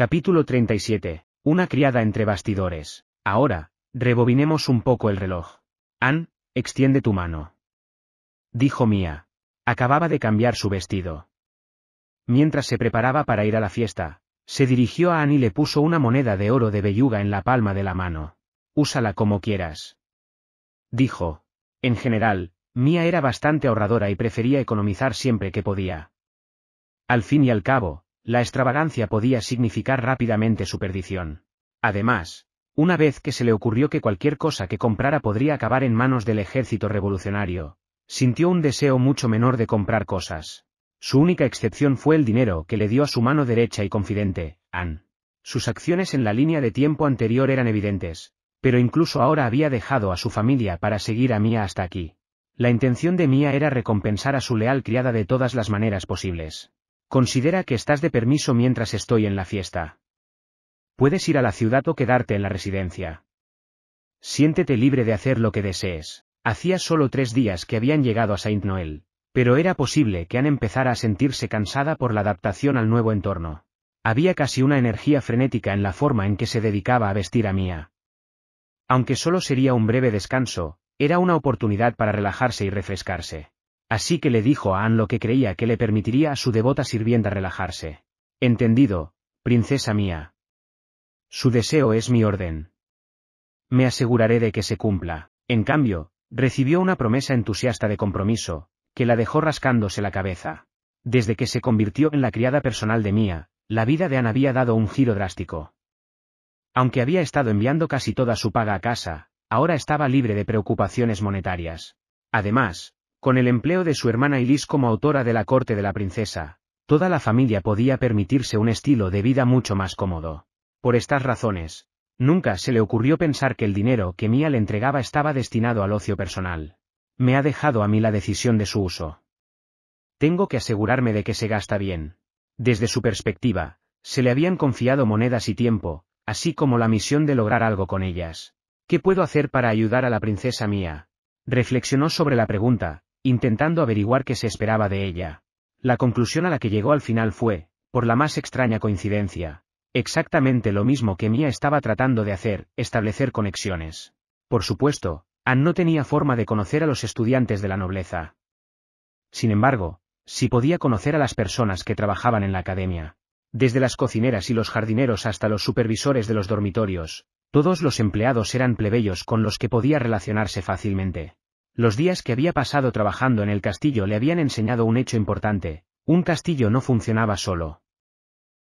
Capítulo 37. Una criada entre bastidores. Ahora, rebobinemos un poco el reloj. Ann, extiende tu mano. Dijo Mía. Acababa de cambiar su vestido. Mientras se preparaba para ir a la fiesta, se dirigió a Ann y le puso una moneda de oro de belluga en la palma de la mano. Úsala como quieras. Dijo. En general, Mía era bastante ahorradora y prefería economizar siempre que podía. Al fin y al cabo, la extravagancia podía significar rápidamente su perdición. Además, una vez que se le ocurrió que cualquier cosa que comprara podría acabar en manos del ejército revolucionario, sintió un deseo mucho menor de comprar cosas. Su única excepción fue el dinero que le dio a su mano derecha y confidente, Anne. Sus acciones en la línea de tiempo anterior eran evidentes, pero incluso ahora había dejado a su familia para seguir a Mia hasta aquí. La intención de Mia era recompensar a su leal criada de todas las maneras posibles. Considera que estás de permiso mientras estoy en la fiesta. Puedes ir a la ciudad o quedarte en la residencia. Siéntete libre de hacer lo que desees. Hacía solo tres días que habían llegado a Saint Noel, pero era posible que Anne empezara a sentirse cansada por la adaptación al nuevo entorno. Había casi una energía frenética en la forma en que se dedicaba a vestir a Mía. Aunque solo sería un breve descanso, era una oportunidad para relajarse y refrescarse. Así que le dijo a Anne lo que creía que le permitiría a su devota sirvienta relajarse. Entendido, princesa mía. Su deseo es mi orden. Me aseguraré de que se cumpla. En cambio, recibió una promesa entusiasta de compromiso, que la dejó rascándose la cabeza. Desde que se convirtió en la criada personal de Mía, la vida de Anne había dado un giro drástico. Aunque había estado enviando casi toda su paga a casa, ahora estaba libre de preocupaciones monetarias. Además, con el empleo de su hermana Ilis como autora de la corte de la princesa, toda la familia podía permitirse un estilo de vida mucho más cómodo. Por estas razones, nunca se le ocurrió pensar que el dinero que Mía le entregaba estaba destinado al ocio personal. Me ha dejado a mí la decisión de su uso. Tengo que asegurarme de que se gasta bien. Desde su perspectiva, se le habían confiado monedas y tiempo, así como la misión de lograr algo con ellas. ¿Qué puedo hacer para ayudar a la princesa mía? Reflexionó sobre la pregunta, intentando averiguar qué se esperaba de ella. La conclusión a la que llegó al final fue, por la más extraña coincidencia, exactamente lo mismo que Mia estaba tratando de hacer, establecer conexiones. Por supuesto, Ann no tenía forma de conocer a los estudiantes de la nobleza. Sin embargo, si podía conocer a las personas que trabajaban en la academia. Desde las cocineras y los jardineros hasta los supervisores de los dormitorios, todos los empleados eran plebeyos con los que podía relacionarse fácilmente. Los días que había pasado trabajando en el castillo le habían enseñado un hecho importante, un castillo no funcionaba solo.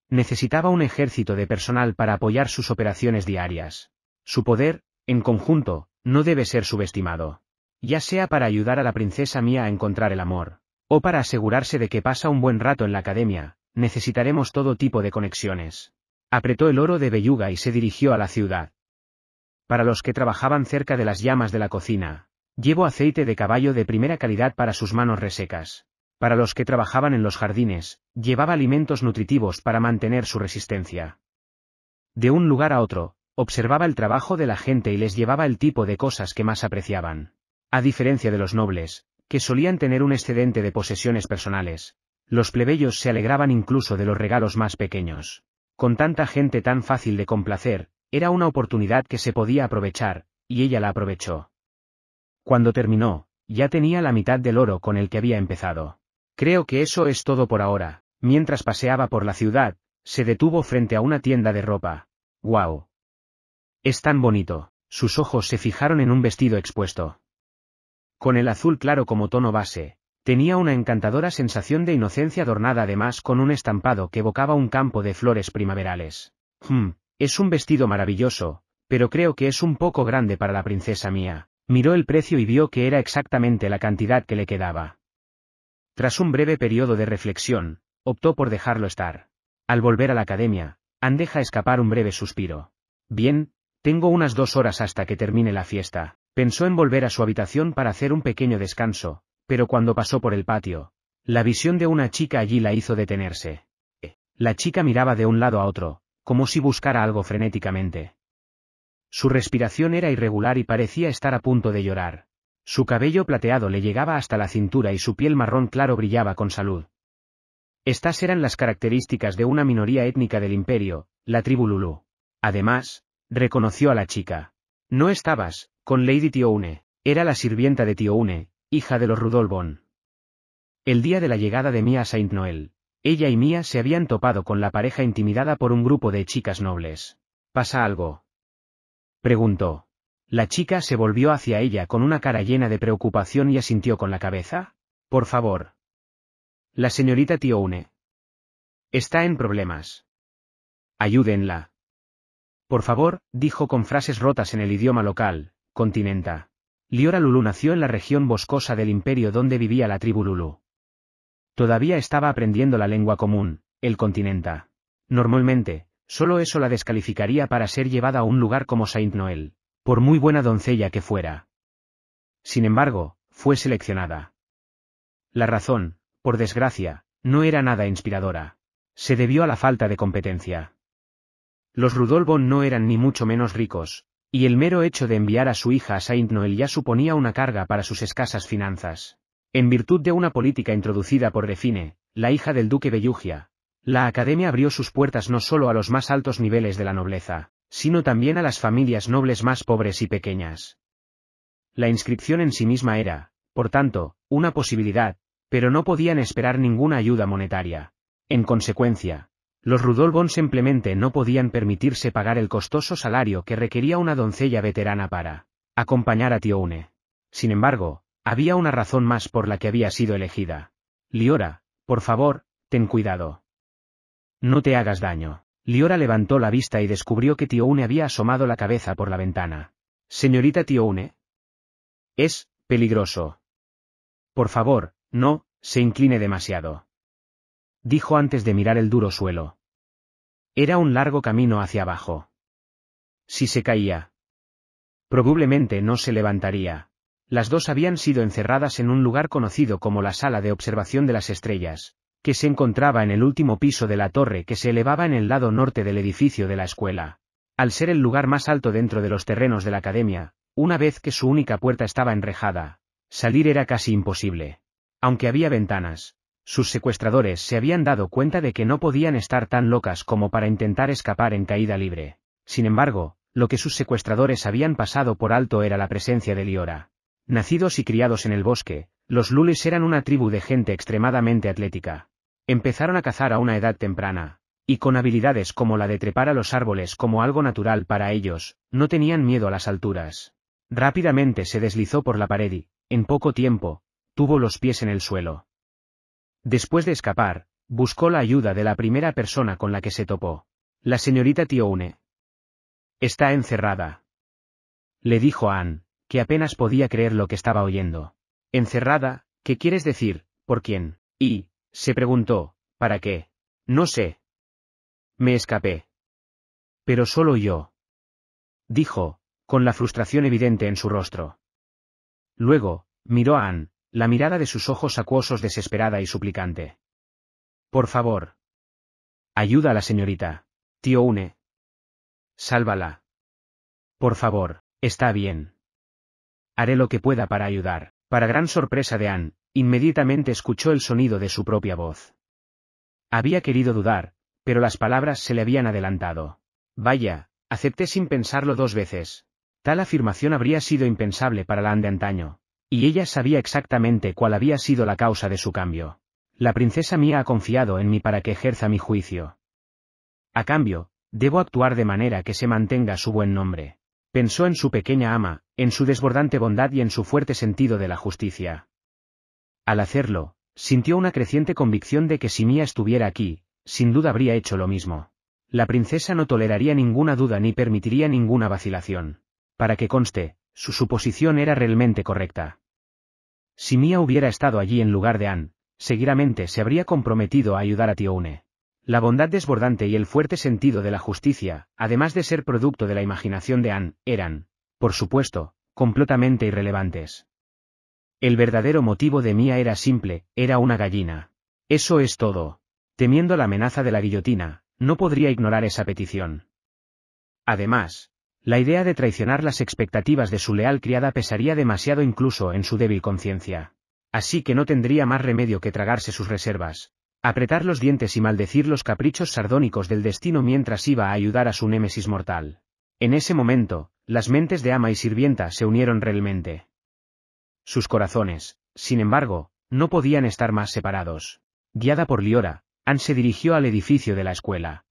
Necesitaba un ejército de personal para apoyar sus operaciones diarias. Su poder, en conjunto, no debe ser subestimado. Ya sea para ayudar a la princesa Mía a encontrar el amor, o para asegurarse de que pasa un buen rato en la academia, necesitaremos todo tipo de conexiones. Apretó el oro de Belluga y se dirigió a la ciudad. Para los que trabajaban cerca de las llamas de la cocina, Llevo aceite de caballo de primera calidad para sus manos resecas. Para los que trabajaban en los jardines, llevaba alimentos nutritivos para mantener su resistencia. De un lugar a otro, observaba el trabajo de la gente y les llevaba el tipo de cosas que más apreciaban. A diferencia de los nobles, que solían tener un excedente de posesiones personales, los plebeyos se alegraban incluso de los regalos más pequeños. Con tanta gente tan fácil de complacer, era una oportunidad que se podía aprovechar, y ella la aprovechó. Cuando terminó, ya tenía la mitad del oro con el que había empezado. Creo que eso es todo por ahora. Mientras paseaba por la ciudad, se detuvo frente a una tienda de ropa. ¡Guau! Es tan bonito. Sus ojos se fijaron en un vestido expuesto. Con el azul claro como tono base, tenía una encantadora sensación de inocencia adornada además con un estampado que evocaba un campo de flores primaverales. Hmm, es un vestido maravilloso, pero creo que es un poco grande para la princesa mía. Miró el precio y vio que era exactamente la cantidad que le quedaba. Tras un breve periodo de reflexión, optó por dejarlo estar. Al volver a la academia, Andeja escapar un breve suspiro. Bien, tengo unas dos horas hasta que termine la fiesta. Pensó en volver a su habitación para hacer un pequeño descanso, pero cuando pasó por el patio, la visión de una chica allí la hizo detenerse. Eh, la chica miraba de un lado a otro, como si buscara algo frenéticamente. Su respiración era irregular y parecía estar a punto de llorar. Su cabello plateado le llegaba hasta la cintura y su piel marrón claro brillaba con salud. Estas eran las características de una minoría étnica del imperio, la tribu Lulu. Además, reconoció a la chica. No estabas, con Lady Tioune, era la sirvienta de Tioune, hija de los Rudolbon. El día de la llegada de Mia a Saint Noel, ella y Mia se habían topado con la pareja intimidada por un grupo de chicas nobles. Pasa algo. Preguntó. La chica se volvió hacia ella con una cara llena de preocupación y asintió con la cabeza. Por favor. La señorita Tioune. Está en problemas. Ayúdenla. Por favor, dijo con frases rotas en el idioma local, continenta. Liora Lulu nació en la región boscosa del imperio donde vivía la tribu Lulu. Todavía estaba aprendiendo la lengua común, el continenta. Normalmente, Solo eso la descalificaría para ser llevada a un lugar como Saint Noel, por muy buena doncella que fuera. Sin embargo, fue seleccionada. La razón, por desgracia, no era nada inspiradora. Se debió a la falta de competencia. Los Rudolphon no eran ni mucho menos ricos, y el mero hecho de enviar a su hija a Saint Noel ya suponía una carga para sus escasas finanzas. En virtud de una política introducida por Refine, la hija del duque Bellugia, la academia abrió sus puertas no solo a los más altos niveles de la nobleza, sino también a las familias nobles más pobres y pequeñas. La inscripción en sí misma era, por tanto, una posibilidad, pero no podían esperar ninguna ayuda monetaria. En consecuencia, los Rudolbón simplemente no podían permitirse pagar el costoso salario que requería una doncella veterana para acompañar a Tioune. Sin embargo, había una razón más por la que había sido elegida. Liora, por favor, ten cuidado. No te hagas daño. Liora levantó la vista y descubrió que Tioune había asomado la cabeza por la ventana. Señorita Tioune. Es, peligroso. Por favor, no, se incline demasiado. Dijo antes de mirar el duro suelo. Era un largo camino hacia abajo. Si se caía. Probablemente no se levantaría. Las dos habían sido encerradas en un lugar conocido como la sala de observación de las estrellas, que se encontraba en el último piso de la torre que se elevaba en el lado norte del edificio de la escuela. Al ser el lugar más alto dentro de los terrenos de la academia, una vez que su única puerta estaba enrejada, salir era casi imposible. Aunque había ventanas, sus secuestradores se habían dado cuenta de que no podían estar tan locas como para intentar escapar en caída libre. Sin embargo, lo que sus secuestradores habían pasado por alto era la presencia de Liora. Nacidos y criados en el bosque, los Lules eran una tribu de gente extremadamente atlética Empezaron a cazar a una edad temprana, y con habilidades como la de trepar a los árboles como algo natural para ellos, no tenían miedo a las alturas. Rápidamente se deslizó por la pared y, en poco tiempo, tuvo los pies en el suelo. Después de escapar, buscó la ayuda de la primera persona con la que se topó. La señorita Tioune. Está encerrada. Le dijo a que apenas podía creer lo que estaba oyendo. Encerrada, ¿qué quieres decir? ¿Por quién? Y, se preguntó, ¿para qué? No sé. Me escapé. Pero solo yo. Dijo, con la frustración evidente en su rostro. Luego, miró a Anne, la mirada de sus ojos acuosos desesperada y suplicante. Por favor. Ayuda a la señorita. Tío Une. Sálvala. Por favor, está bien. Haré lo que pueda para ayudar. Para gran sorpresa de Anne, Inmediatamente escuchó el sonido de su propia voz. Había querido dudar, pero las palabras se le habían adelantado. Vaya, acepté sin pensarlo dos veces. Tal afirmación habría sido impensable para la de antaño, y ella sabía exactamente cuál había sido la causa de su cambio. La princesa mía ha confiado en mí para que ejerza mi juicio. A cambio, debo actuar de manera que se mantenga su buen nombre. Pensó en su pequeña ama, en su desbordante bondad y en su fuerte sentido de la justicia. Al hacerlo, sintió una creciente convicción de que si Mía estuviera aquí, sin duda habría hecho lo mismo. La princesa no toleraría ninguna duda ni permitiría ninguna vacilación. Para que conste, su suposición era realmente correcta. Si Mía hubiera estado allí en lugar de Anne, seguramente se habría comprometido a ayudar a Tioune. La bondad desbordante y el fuerte sentido de la justicia, además de ser producto de la imaginación de Anne, eran, por supuesto, completamente irrelevantes. El verdadero motivo de Mía era simple, era una gallina. Eso es todo. Temiendo la amenaza de la guillotina, no podría ignorar esa petición. Además, la idea de traicionar las expectativas de su leal criada pesaría demasiado incluso en su débil conciencia. Así que no tendría más remedio que tragarse sus reservas, apretar los dientes y maldecir los caprichos sardónicos del destino mientras iba a ayudar a su némesis mortal. En ese momento, las mentes de ama y sirvienta se unieron realmente. Sus corazones, sin embargo, no podían estar más separados. Guiada por Liora, Anne se dirigió al edificio de la escuela.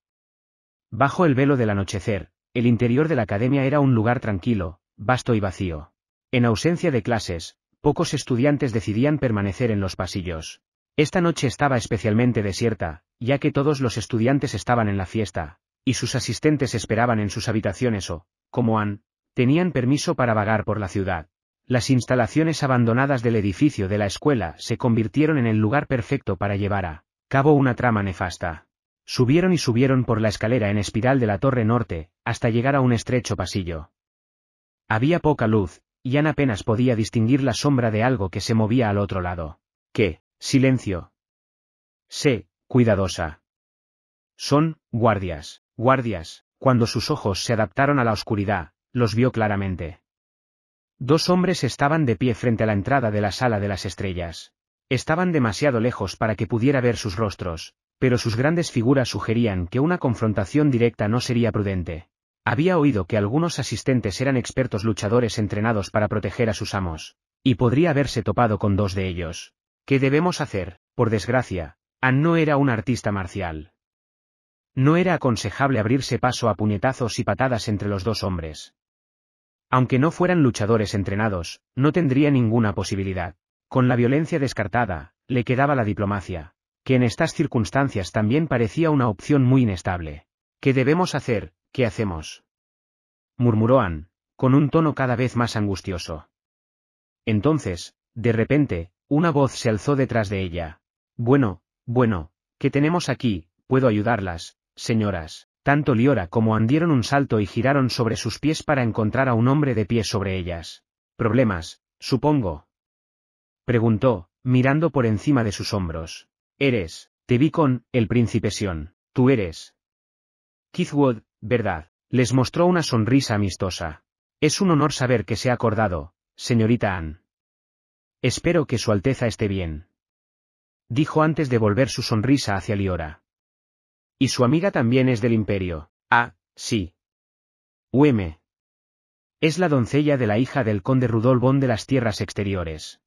Bajo el velo del anochecer, el interior de la academia era un lugar tranquilo, vasto y vacío. En ausencia de clases, pocos estudiantes decidían permanecer en los pasillos. Esta noche estaba especialmente desierta, ya que todos los estudiantes estaban en la fiesta, y sus asistentes esperaban en sus habitaciones o, como han, tenían permiso para vagar por la ciudad. Las instalaciones abandonadas del edificio de la escuela se convirtieron en el lugar perfecto para llevar a cabo una trama nefasta. Subieron y subieron por la escalera en espiral de la torre norte, hasta llegar a un estrecho pasillo. Había poca luz, y Ann apenas podía distinguir la sombra de algo que se movía al otro lado. ¿Qué? Silencio. Sé, cuidadosa. Son, guardias, guardias, cuando sus ojos se adaptaron a la oscuridad, los vio claramente. Dos hombres estaban de pie frente a la entrada de la sala de las estrellas. Estaban demasiado lejos para que pudiera ver sus rostros, pero sus grandes figuras sugerían que una confrontación directa no sería prudente. Había oído que algunos asistentes eran expertos luchadores entrenados para proteger a sus amos, y podría haberse topado con dos de ellos. ¿Qué debemos hacer? Por desgracia, Ann no era un artista marcial. No era aconsejable abrirse paso a puñetazos y patadas entre los dos hombres. Aunque no fueran luchadores entrenados, no tendría ninguna posibilidad. Con la violencia descartada, le quedaba la diplomacia, que en estas circunstancias también parecía una opción muy inestable. ¿Qué debemos hacer? ¿Qué hacemos? murmuró Ann, con un tono cada vez más angustioso. Entonces, de repente, una voz se alzó detrás de ella. Bueno, bueno, ¿qué tenemos aquí? Puedo ayudarlas, señoras. Tanto Liora como andieron un salto y giraron sobre sus pies para encontrar a un hombre de pie sobre ellas. Problemas, supongo. Preguntó, mirando por encima de sus hombros. Eres, te vi con, el príncipe Sion, tú eres. Keithwood, verdad, les mostró una sonrisa amistosa. Es un honor saber que se ha acordado, señorita Ann. Espero que Su Alteza esté bien. Dijo antes de volver su sonrisa hacia Liora. Y su amiga también es del imperio. Ah, sí. UM. Es la doncella de la hija del conde Rudolbón de las tierras exteriores.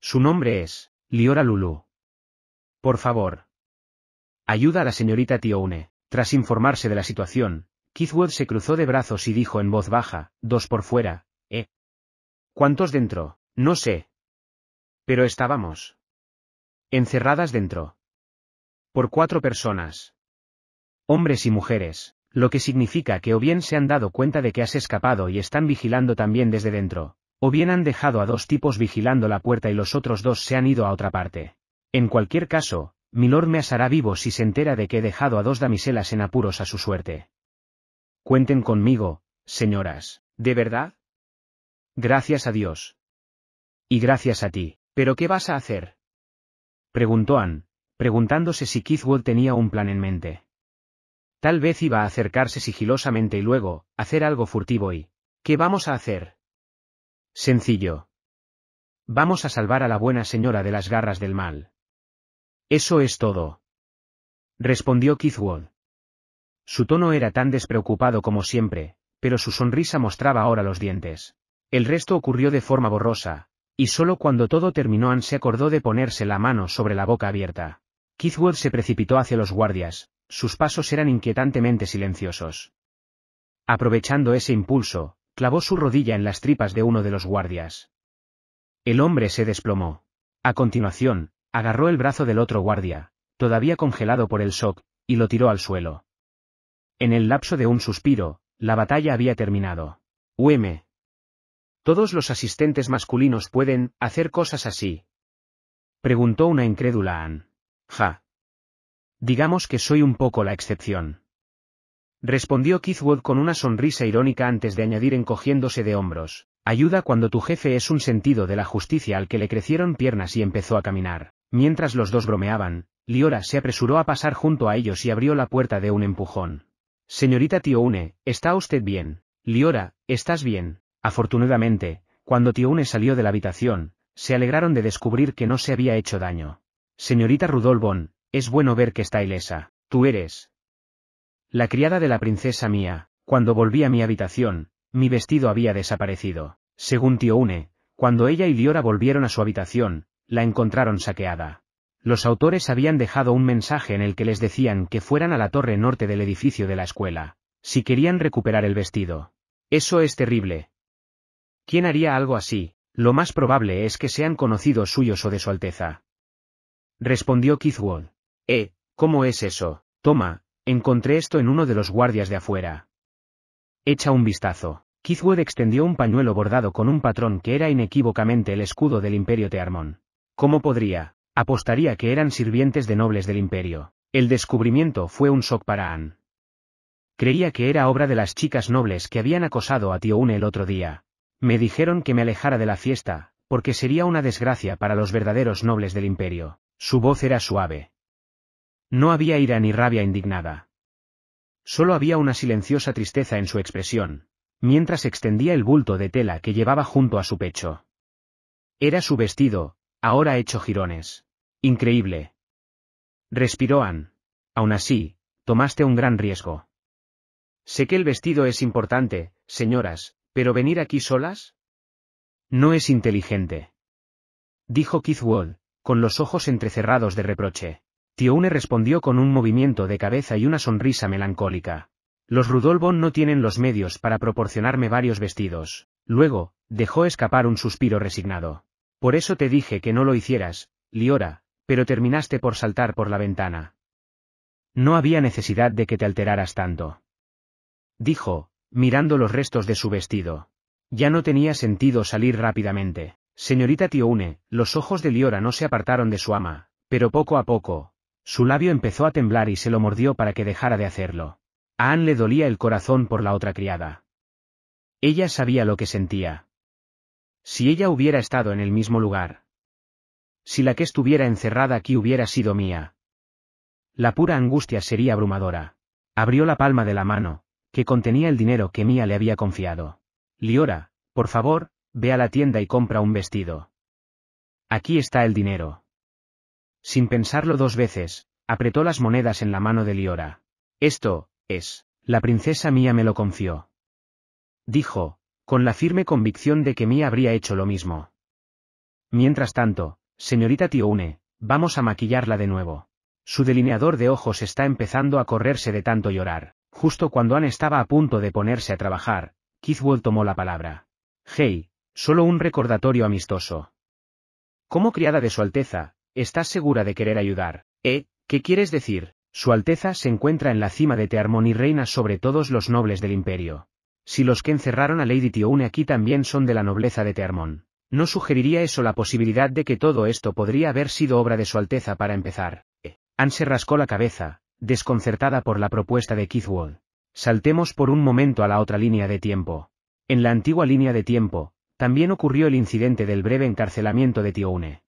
Su nombre es, Liora Lulu. Por favor. Ayuda a la señorita Tioune. Tras informarse de la situación, Keithwood se cruzó de brazos y dijo en voz baja, dos por fuera, ¿eh? ¿Cuántos dentro? No sé. Pero estábamos. Encerradas dentro por cuatro personas. Hombres y mujeres, lo que significa que o bien se han dado cuenta de que has escapado y están vigilando también desde dentro, o bien han dejado a dos tipos vigilando la puerta y los otros dos se han ido a otra parte. En cualquier caso, Milord me asará vivo si se entera de que he dejado a dos damiselas en apuros a su suerte. Cuenten conmigo, señoras. ¿De verdad? Gracias a Dios. Y gracias a ti. ¿Pero qué vas a hacer? Preguntó Anne, preguntándose si Kizwell tenía un plan en mente. Tal vez iba a acercarse sigilosamente y luego, hacer algo furtivo y... ¿Qué vamos a hacer? Sencillo. Vamos a salvar a la buena señora de las garras del mal. Eso es todo. Respondió Kizwell. Su tono era tan despreocupado como siempre, pero su sonrisa mostraba ahora los dientes. El resto ocurrió de forma borrosa, y solo cuando todo terminó Anne se acordó de ponerse la mano sobre la boca abierta. Keithwood se precipitó hacia los guardias, sus pasos eran inquietantemente silenciosos. Aprovechando ese impulso, clavó su rodilla en las tripas de uno de los guardias. El hombre se desplomó. A continuación, agarró el brazo del otro guardia, todavía congelado por el shock, y lo tiró al suelo. En el lapso de un suspiro, la batalla había terminado. —¡Hueme! ¿Todos los asistentes masculinos pueden hacer cosas así? Preguntó una incrédula Ann. Ja. Digamos que soy un poco la excepción. Respondió Keithwood con una sonrisa irónica antes de añadir encogiéndose de hombros. Ayuda cuando tu jefe es un sentido de la justicia al que le crecieron piernas y empezó a caminar. Mientras los dos bromeaban, Liora se apresuró a pasar junto a ellos y abrió la puerta de un empujón. Señorita Tioune, ¿está usted bien? Liora, ¿estás bien? Afortunadamente, cuando Une salió de la habitación, se alegraron de descubrir que no se había hecho daño. Señorita Rudolbon, es bueno ver que está ilesa. Tú eres. La criada de la princesa mía, cuando volví a mi habitación, mi vestido había desaparecido. Según tío Une, cuando ella y Liora volvieron a su habitación, la encontraron saqueada. Los autores habían dejado un mensaje en el que les decían que fueran a la torre norte del edificio de la escuela, si querían recuperar el vestido. Eso es terrible. ¿Quién haría algo así? Lo más probable es que sean conocidos suyos o de su Alteza respondió Kithwood. Eh, ¿cómo es eso? Toma, encontré esto en uno de los guardias de afuera. Echa un vistazo. Kithwood extendió un pañuelo bordado con un patrón que era inequívocamente el escudo del Imperio Tearmón. ¿Cómo podría? Apostaría que eran sirvientes de nobles del Imperio. El descubrimiento fue un shock para Anne. Creía que era obra de las chicas nobles que habían acosado a Tio el otro día. Me dijeron que me alejara de la fiesta, porque sería una desgracia para los verdaderos nobles del imperio. Su voz era suave. No había ira ni rabia indignada. Solo había una silenciosa tristeza en su expresión, mientras extendía el bulto de tela que llevaba junto a su pecho. Era su vestido, ahora hecho jirones. Increíble. Respiró Ann. Aún así, tomaste un gran riesgo. Sé que el vestido es importante, señoras, pero venir aquí solas? No es inteligente. Dijo Keith Wall, con los ojos entrecerrados de reproche. Tioune respondió con un movimiento de cabeza y una sonrisa melancólica. Los Rudolbon no tienen los medios para proporcionarme varios vestidos. Luego, dejó escapar un suspiro resignado. Por eso te dije que no lo hicieras, Liora, pero terminaste por saltar por la ventana. No había necesidad de que te alteraras tanto. Dijo, mirando los restos de su vestido. Ya no tenía sentido salir rápidamente. Señorita une los ojos de Liora no se apartaron de su ama, pero poco a poco, su labio empezó a temblar y se lo mordió para que dejara de hacerlo. A Anne le dolía el corazón por la otra criada. Ella sabía lo que sentía. Si ella hubiera estado en el mismo lugar. Si la que estuviera encerrada aquí hubiera sido mía. La pura angustia sería abrumadora. Abrió la palma de la mano, que contenía el dinero que Mía le había confiado. Liora, por favor, Ve a la tienda y compra un vestido. Aquí está el dinero. Sin pensarlo dos veces, apretó las monedas en la mano de Liora. Esto, es, la princesa mía me lo confió. Dijo, con la firme convicción de que Mía habría hecho lo mismo. Mientras tanto, señorita Tioune, vamos a maquillarla de nuevo. Su delineador de ojos está empezando a correrse de tanto llorar. Justo cuando Anne estaba a punto de ponerse a trabajar, Kizwell tomó la palabra. Hey, Solo un recordatorio amistoso. Como criada de Su Alteza, estás segura de querer ayudar. ¿Eh? ¿Qué quieres decir? Su Alteza se encuentra en la cima de Tearmon y reina sobre todos los nobles del imperio. Si los que encerraron a Lady Tione aquí también son de la nobleza de Tearmón, ¿no sugeriría eso la posibilidad de que todo esto podría haber sido obra de Su Alteza para empezar? ¿Eh? Anne se rascó la cabeza, desconcertada por la propuesta de Keithwood. Saltemos por un momento a la otra línea de tiempo. En la antigua línea de tiempo, también ocurrió el incidente del breve encarcelamiento de Tioune.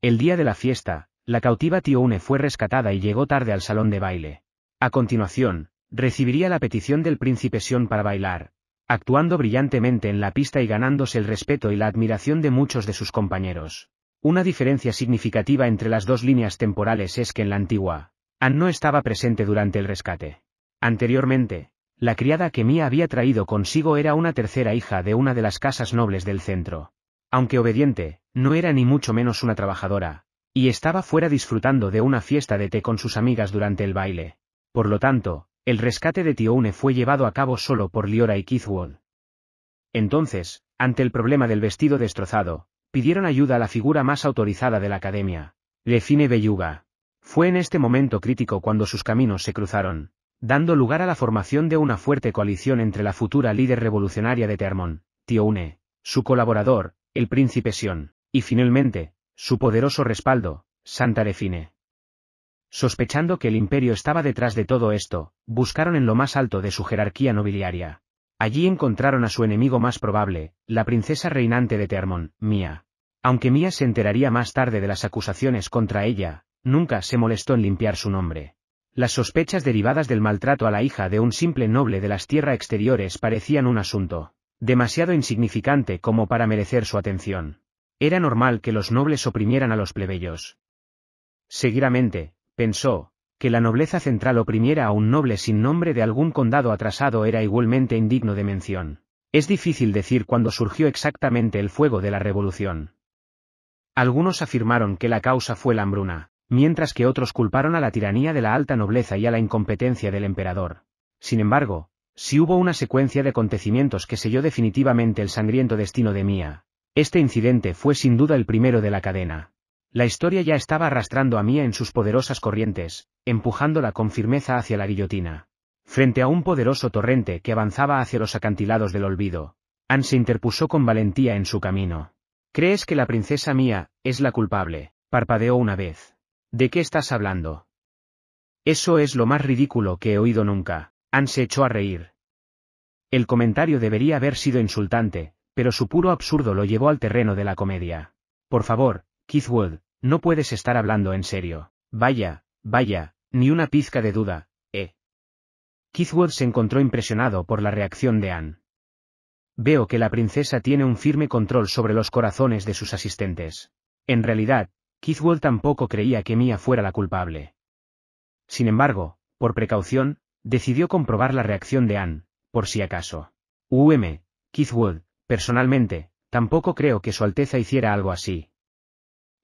El día de la fiesta, la cautiva Tioune fue rescatada y llegó tarde al salón de baile. A continuación, recibiría la petición del príncipe Sion para bailar, actuando brillantemente en la pista y ganándose el respeto y la admiración de muchos de sus compañeros. Una diferencia significativa entre las dos líneas temporales es que en la antigua, An no estaba presente durante el rescate. Anteriormente, la criada que Mía había traído consigo era una tercera hija de una de las casas nobles del centro. Aunque obediente, no era ni mucho menos una trabajadora, y estaba fuera disfrutando de una fiesta de té con sus amigas durante el baile. Por lo tanto, el rescate de Tioune fue llevado a cabo solo por Liora y Keithwood. Entonces, ante el problema del vestido destrozado, pidieron ayuda a la figura más autorizada de la academia, Lefine Belluga. Fue en este momento crítico cuando sus caminos se cruzaron dando lugar a la formación de una fuerte coalición entre la futura líder revolucionaria de Termón, Tioune, su colaborador, el príncipe Sion, y finalmente, su poderoso respaldo, Santa Define. Sospechando que el imperio estaba detrás de todo esto, buscaron en lo más alto de su jerarquía nobiliaria. Allí encontraron a su enemigo más probable, la princesa reinante de Termón, Mía. Aunque Mía se enteraría más tarde de las acusaciones contra ella, nunca se molestó en limpiar su nombre. Las sospechas derivadas del maltrato a la hija de un simple noble de las tierras exteriores parecían un asunto demasiado insignificante como para merecer su atención. Era normal que los nobles oprimieran a los plebeyos. Seguidamente, pensó, que la nobleza central oprimiera a un noble sin nombre de algún condado atrasado era igualmente indigno de mención. Es difícil decir cuándo surgió exactamente el fuego de la revolución. Algunos afirmaron que la causa fue la hambruna, mientras que otros culparon a la tiranía de la alta nobleza y a la incompetencia del emperador. Sin embargo, si hubo una secuencia de acontecimientos que selló definitivamente el sangriento destino de Mía, este incidente fue sin duda el primero de la cadena. La historia ya estaba arrastrando a Mía en sus poderosas corrientes, empujándola con firmeza hacia la guillotina. Frente a un poderoso torrente que avanzaba hacia los acantilados del olvido, Anne se interpuso con valentía en su camino. ¿Crees que la princesa Mía es la culpable? parpadeó una vez. ¿De qué estás hablando? Eso es lo más ridículo que he oído nunca. Anne se echó a reír. El comentario debería haber sido insultante, pero su puro absurdo lo llevó al terreno de la comedia. Por favor, Keithwood, no puedes estar hablando en serio. Vaya, vaya, ni una pizca de duda, ¿eh? Keithwood se encontró impresionado por la reacción de Anne. Veo que la princesa tiene un firme control sobre los corazones de sus asistentes. En realidad, tampoco creía que Mia fuera la culpable. Sin embargo, por precaución, decidió comprobar la reacción de Anne, por si acaso. UM, Kizwood, personalmente, tampoco creo que Su Alteza hiciera algo así.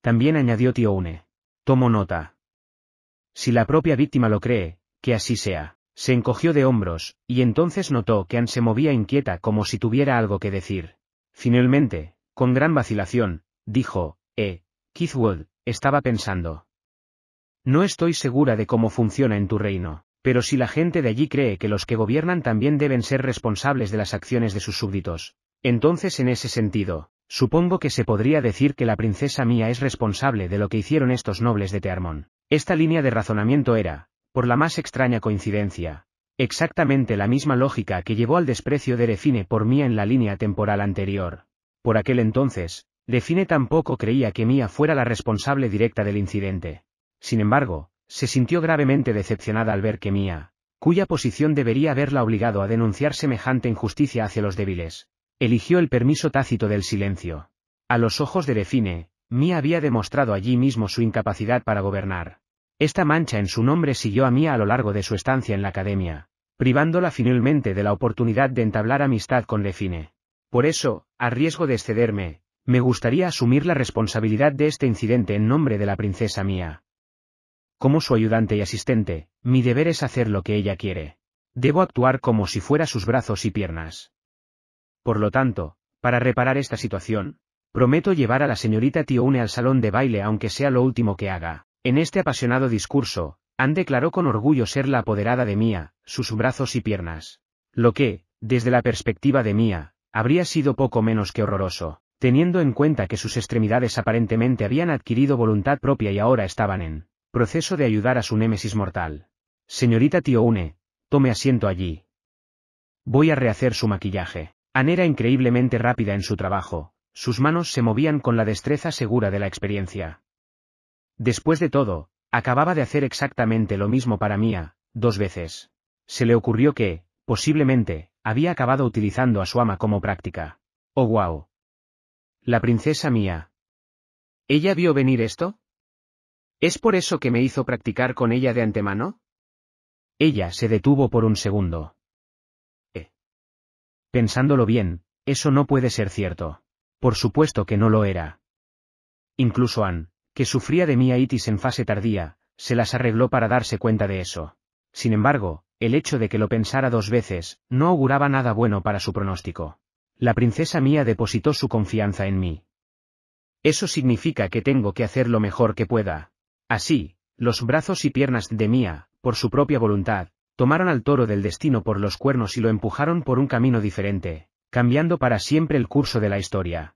También añadió Tío Une. Tomo nota. Si la propia víctima lo cree, que así sea. Se encogió de hombros, y entonces notó que Anne se movía inquieta como si tuviera algo que decir. Finalmente, con gran vacilación, dijo, eh, Keithwood, estaba pensando. No estoy segura de cómo funciona en tu reino, pero si la gente de allí cree que los que gobiernan también deben ser responsables de las acciones de sus súbditos, entonces en ese sentido, supongo que se podría decir que la princesa mía es responsable de lo que hicieron estos nobles de termón Esta línea de razonamiento era, por la más extraña coincidencia, exactamente la misma lógica que llevó al desprecio de Erefine por mía en la línea temporal anterior. Por aquel entonces, Define tampoco creía que Mia fuera la responsable directa del incidente. Sin embargo, se sintió gravemente decepcionada al ver que Mia, cuya posición debería haberla obligado a denunciar semejante injusticia hacia los débiles, eligió el permiso tácito del silencio. A los ojos de Define, Mia había demostrado allí mismo su incapacidad para gobernar. Esta mancha en su nombre siguió a Mia a lo largo de su estancia en la academia, privándola finalmente de la oportunidad de entablar amistad con Define. Por eso, a riesgo de excederme, me gustaría asumir la responsabilidad de este incidente en nombre de la princesa mía. Como su ayudante y asistente, mi deber es hacer lo que ella quiere. Debo actuar como si fuera sus brazos y piernas. Por lo tanto, para reparar esta situación, prometo llevar a la señorita Tione al salón de baile aunque sea lo último que haga. En este apasionado discurso, Anne declaró con orgullo ser la apoderada de Mía, sus brazos y piernas. Lo que, desde la perspectiva de Mía, habría sido poco menos que horroroso. Teniendo en cuenta que sus extremidades aparentemente habían adquirido voluntad propia y ahora estaban en proceso de ayudar a su némesis mortal. Señorita Une, tome asiento allí. Voy a rehacer su maquillaje. Anne era increíblemente rápida en su trabajo, sus manos se movían con la destreza segura de la experiencia. Después de todo, acababa de hacer exactamente lo mismo para Mía, dos veces. Se le ocurrió que, posiblemente, había acabado utilizando a su ama como práctica. Oh wow, la princesa mía. ¿Ella vio venir esto? ¿Es por eso que me hizo practicar con ella de antemano? Ella se detuvo por un segundo. Eh. Pensándolo bien, eso no puede ser cierto. Por supuesto que no lo era. Incluso Anne, que sufría de miaitis en fase tardía, se las arregló para darse cuenta de eso. Sin embargo, el hecho de que lo pensara dos veces, no auguraba nada bueno para su pronóstico la princesa mía depositó su confianza en mí. Eso significa que tengo que hacer lo mejor que pueda. Así, los brazos y piernas de Mía, por su propia voluntad, tomaron al toro del destino por los cuernos y lo empujaron por un camino diferente, cambiando para siempre el curso de la historia.